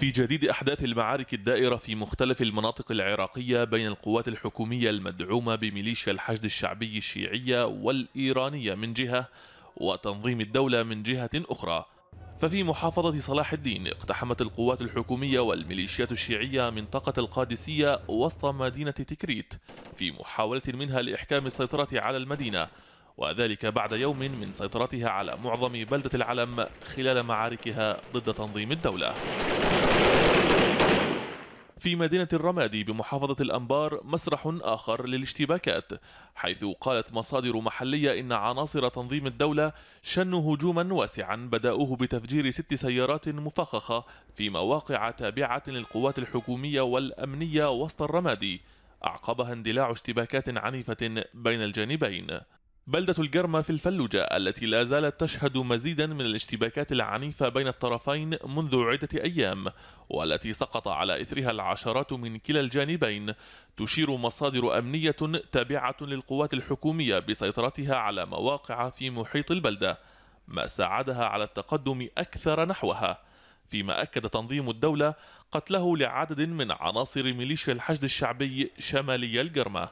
في جديد أحداث المعارك الدائرة في مختلف المناطق العراقية بين القوات الحكومية المدعومة بميليشيا الحشد الشعبي الشيعية والإيرانية من جهة وتنظيم الدولة من جهة أخرى ففي محافظة صلاح الدين اقتحمت القوات الحكومية والميليشيات الشيعية منطقة القادسية وسط مدينة تكريت في محاولة منها لإحكام السيطرة على المدينة وذلك بعد يوم من سيطرتها على معظم بلدة العلم خلال معاركها ضد تنظيم الدولة في مدينة الرمادي بمحافظة الأنبار مسرح آخر للاشتباكات حيث قالت مصادر محلية إن عناصر تنظيم الدولة شنوا هجوما واسعا بدأوه بتفجير ست سيارات مفخخة في مواقع تابعة للقوات الحكومية والأمنية وسط الرمادي أعقبها اندلاع اشتباكات عنيفة بين الجانبين بلدة الجرمة في الفلوجة التي لا زالت تشهد مزيدا من الاشتباكات العنيفة بين الطرفين منذ عدة أيام والتي سقط على إثرها العشرات من كلا الجانبين تشير مصادر أمنية تابعة للقوات الحكومية بسيطرتها على مواقع في محيط البلدة ما ساعدها على التقدم أكثر نحوها فيما أكد تنظيم الدولة قتله لعدد من عناصر ميليشيا الحشد الشعبي شمالي الجرمه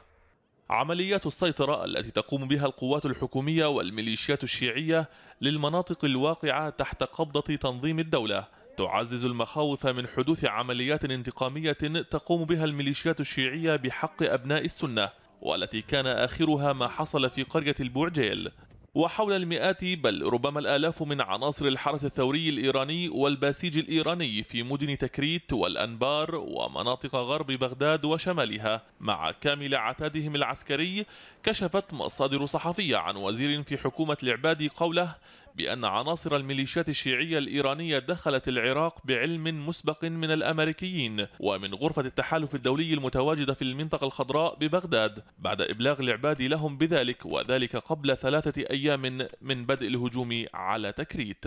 عمليات السيطرة التي تقوم بها القوات الحكومية والميليشيات الشيعية للمناطق الواقعة تحت قبضة تنظيم الدولة تعزز المخاوف من حدوث عمليات انتقامية تقوم بها الميليشيات الشيعية بحق أبناء السنة والتي كان آخرها ما حصل في قرية البوعجيل وحول المئات بل ربما الآلاف من عناصر الحرس الثوري الإيراني والباسيج الإيراني في مدن تكريت والأنبار ومناطق غرب بغداد وشمالها مع كامل عتادهم العسكري كشفت مصادر صحفية عن وزير في حكومة العبادي قوله بأن عناصر الميليشيات الشيعية الإيرانية دخلت العراق بعلم مسبق من الأمريكيين ومن غرفة التحالف الدولي المتواجدة في المنطقة الخضراء ببغداد بعد إبلاغ العباد لهم بذلك وذلك قبل ثلاثة أيام من بدء الهجوم على تكريت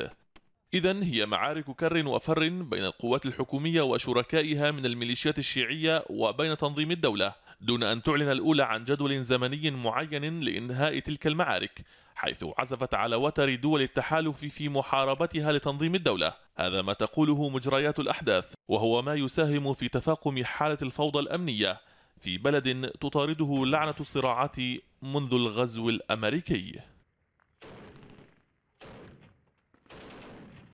إذا هي معارك كر وفر بين القوات الحكومية وشركائها من الميليشيات الشيعية وبين تنظيم الدولة دون أن تعلن الأولى عن جدول زمني معين لإنهاء تلك المعارك حيث عزفت على وتر دول التحالف في محاربتها لتنظيم الدولة هذا ما تقوله مجريات الأحداث وهو ما يساهم في تفاقم حالة الفوضى الأمنية في بلد تطارده لعنة الصراعات منذ الغزو الأمريكي